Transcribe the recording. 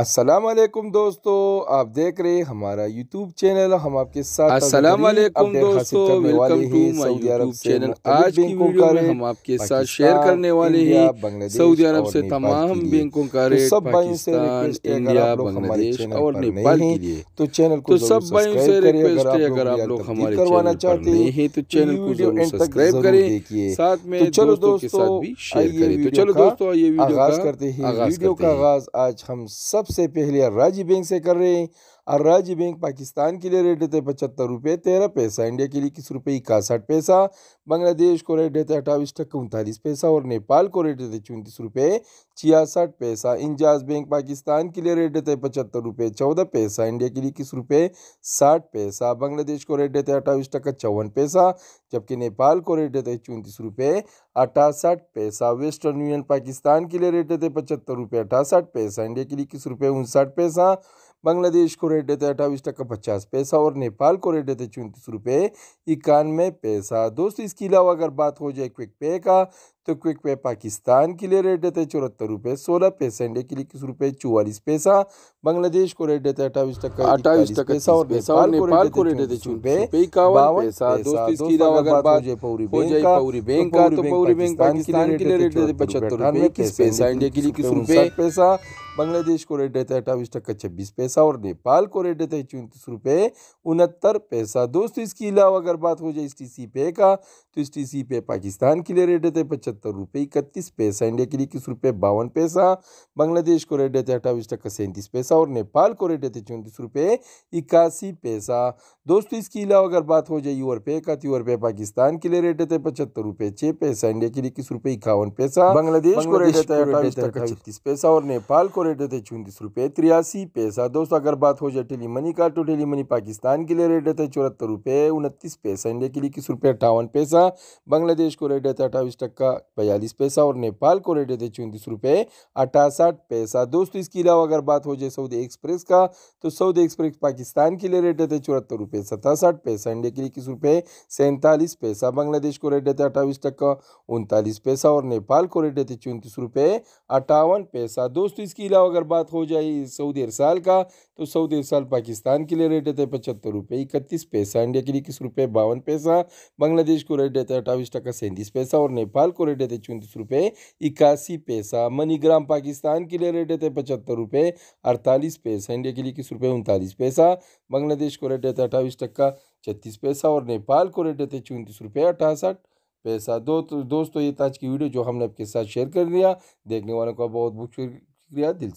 अस्सलाम वालेकुम दोस्तों आप देख रहे हैं हमारा यूट्यूब चैनल हम आपके साथ अस्सलाम वालेकुम दोस्तों welcome to my YouTube channel आज की वीडियो में हम आपके साथ शेयर करने वाले हैं सऊदी अरब से तमाम बैंकों का रेट तो सब भाई इंडिया बांग्लादेश और नेपाल के लिए तो चैनल को तो सब भाइयों से रिक्वेस्ट है अगर आप लोग हमारे करवाना चाहते हैं तो चैनल तो को सब्सक्राइब करें साथ में चलो दोस्तों के तो चलो दोस्तों ये वीडियो करते हैं वीडियो का आगाज आज हम सब सबसे पहले राज्य बैंक से कर रहे हैं और राज्य बैंक पाकिस्तान के लिए रेट देते हैं पचहत्तर रुपये तेरह पैसा इंडिया के लिए इक्कीस रुपये इक्सठ पैसा बांग्लादेश को रेट देते अट्ठाईस टक्का उनतालीस पैसा और नेपाल को रेट देते चौंतीस रुपये छियासठ पैसा इंजाज बैंक पाकिस्तान के लिए रेट देते हैं पचहत्तर रुपये चौदह पैसा इंडिया के लिए इक्कीस रुपये साठ पैसा बांग्लादेश को रेट देते हैं अट्ठाईस टक्का चौवन पैसा जबकि नेपाल को रेट देते हैं चौंतीस रुपये अठासठ पैसा वेस्टर्न यूनियन पाकिस्तान के लिए रेट देते पचहत्तर रुपये अठासठ पैसा इंडिया के लिए इक्कीस रुपये उनसठ पैसा बांग्लादेश को रेट देते अट्ठावी टक्का पचास पैसा और नेपाल को रेट देते चौंतीस रुपये इक्यानवे पैसा दोस्तों इसके अलावा अगर बात हो जाए क्विक पे का तो क्विक पे पाकिस्तान के लिए रेट देते हैं चौहत्तर रुपये सोलह पैसा इंडिया के लिए इक्कीस रुपये चौवालीस पैसा बांग्लादेश को रेट देते हैं अट्ठाईस टका अट्ठाईस पैसा और नेपाल नेपाल को रेट देते हैं बावन पैसा पौरी बैंक का तो पौरी बैंक पाकिस्तान के लिए रेट देते पचहत्तर रुपये इक्कीस पैसा इंडिया के लिए इक्कीस रुपये पैसा बांग्लादेश को रेट देता है अट्ठाईस टक्का छब्बीस पैसा और नेपाल को रेट देता है चौंतीस रुपये उनहत्तर पैसा दोस्तों इसके अलावा अगर बात हो जाए इस टी सी पे का तो इस टी सी पे पाकिस्तान के लिए रेट देते हैं पचहत्तर सत्तर रुपये इकतीस पैसा इंडिया के लिए इक्कीस रुपये बावन पैसा बांग्लादेश को रेट देते अट्ठाईस टक्का सैंतीस पैसा और नेपाल को रेट देते चौंतीस रुपये इक्यासी पैसा दोस्तों इसके अलावा अगर बात हो जाए यूर पे का तो यूर पे पाकिस्तान के लिए रेट देते पचहत्तर रुपये छः पैसा इंडिया के लिए इक्कीस रुपये इक्यावन पैसा बांग्लादेश को रेट देते अट्ठाईस टक्का छत्तीस पैसा और नेपाल को रेट देते चौंतीस रुपये तिरासी पैसा दोस्तों अगर बात हो जाए टेली मनी का तो टेली मनी पाकिस्तान के लिए रेट देते चौहत्तर रुपये उनतीस पैसा इंडिया के लिए इक्कीस रुपये अट्ठावन पैसा बांग्लादेश को रेट देते अट्ठावी अट्ठाईस टक्का लाख बयालीस पैसा और नेपाल को रेट देते चौंतीस रुपये अठासठ पैसा दोस्तों इसके अलावा अगर बात हो जाए सऊदी एक्सप्रेस का तो सऊदी एक्सप्रेस पाकिस्तान के लिए रेट देते चौहत्तर रुपये सतासठ पैसा इंडिया के लिए इक्कीस रुपये सैंतालीस पैसा बांग्लादेश को रेट देते अट्ठाईस टक्का उनतालीस पैसा और नेपाल को रेट देते चौंतीस रुपये अट्ठावन पैसा दोस्तों इसके अलावा अगर बात हो जाए सऊदी अरसाल का तो सऊदी अरसाल पाकिस्तान के लिए रेट देते पचहत्तर रुपये इकतीस पैसा इंडिया के लिए इक्कीस रुपये बावन पैसा बांग्लादेश को रेट देते अट्ठाईस टक्का सैंतीस पैसा और नेपाल को रेट थे चौंतीस रुपये इक्यासी पैसा मनीग्राम पाकिस्तान के लिए रेट थे पचहत्तर रुपये अड़तालीस पैसा इंडिया के लिए किस रुपये उनतालीस पैसा बांग्लादेश को रेट थे अट्ठाईस टक्का छत्तीस पैसा और नेपाल को रेट थे चौंतीस रुपये अठासठ पैसा दो दोस्तों ये ताज की वीडियो जो हमने आपके साथ शेयर कर लिया देखने वालों का बहुत बहुत शुक्रिया दिल